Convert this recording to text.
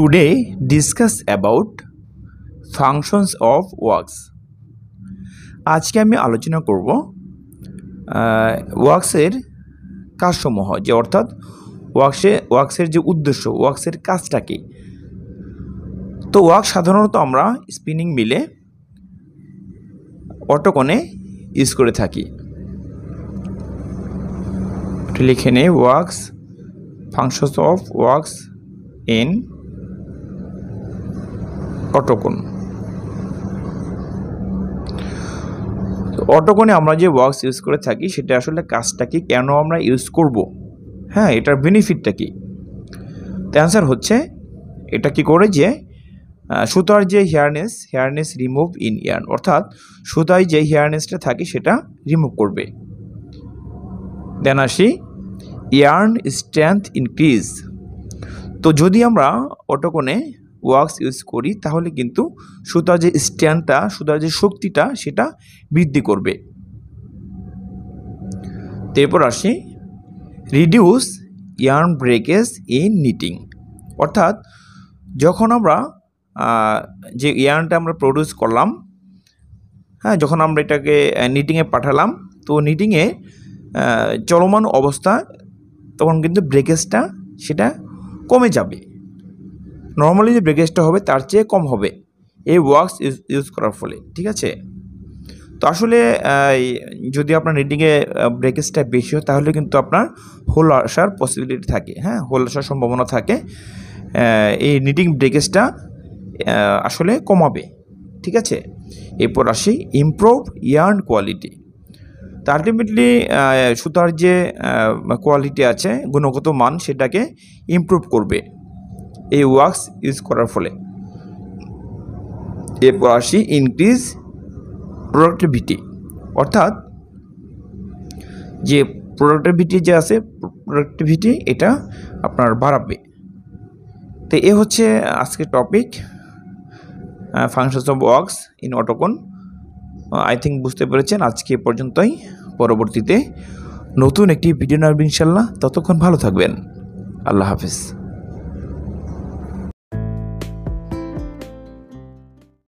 today discuss about functions of works আজকে আমি আলোচনা করব ওয়ার্কসের কাজসমূহ যে অর্থাৎ ওয়ার্কসে ওয়ার্কসের যে উদ্দেশ্য ওয়ার্কসের কাজটা কি তো ওয়ার্ক সাধারণত আমরা স্পিনিং মিলে অটোকনে ইউজ করে থাকি লিখে নেই works functions of works in autocone অটোকোনে আমরা যে ওয়ার্কস ইউজ করে থাকি সেটা আসলে কাজটা কি কেন আমরা ইউজ করব হ্যাঁ এটার বেনিফিটটা কি অ্যান্সার হচ্ছে এটা কি করে যে সুতার যে hairiness hairiness remove in yarn অর্থাৎ সুতায় যে হেয়ারনেসটা থাকে সেটা রিমুভ করবে দেন আসি ইয়ার্ন স্ট্রেংথ ইনক্রিজ তো যদি আমরা অটোকোনে ওয়াক্স ইউজ করি তাহলে কিন্তু সুতার যে স্ট্যান্ডটা সুতার যে শক্তিটা সেটা বৃদ্ধি করবে এরপর আসি reduce yarn breakage in knitting অর্থাৎ যখন আমরা যে ইয়ার্নটা আমরা প্রডিউস করলাম হ্যাঁ যখন আমরা এটাকে নিটিংয়ে পাঠালাম তো নিটিংয়ে চলমান অবস্থা তখন কিন্তু ব্রেকেজটা সেটা কমে যাবে নর্মালি যে ব্রেকেজটা হবে তার চেয়ে কম হবে এই ওয়ার্কস ইউজ করার ফলে ঠিক আছে তো আসলে যদি আপনার রিডিংয়ে ব্রেকেজটা বেশি হয় তাহলে কিন্তু আপনার হোল আসার পসিবিলিটি থাকে হ্যাঁ হোল আসার সম্ভাবনা থাকে এই নিডিং ব্রেকেজটা আসলে কমাবে ঠিক আছে এরপর আসি ইমপ্রুভ ইয়ার্ন কোয়ালিটি তো আলটিমেটলি সুতার যে কোয়ালিটি আছে গুণগত মান সেটাকে ইমপ্রুভ করবে এই ওয়াক্স ইউজ করার ফলে এরপর আসি ইনক্রিজ প্রোডাক্টিভিটি অর্থাৎ যে প্রোডাক্টিভিটি যে আছে প্রোডাক্টিভিটি এটা আপনার বাড়াবে তো এ হচ্ছে আজকে topic functions of works in autocone I think বুঝতে পেরেছেন আজকে পর্যন্তই পরবর্তীতে নতুন একটি ভিডিও নেবেন ইনশাল্লাহ ততক্ষণ ভালো থাকবেন আল্লাহ হাফিজ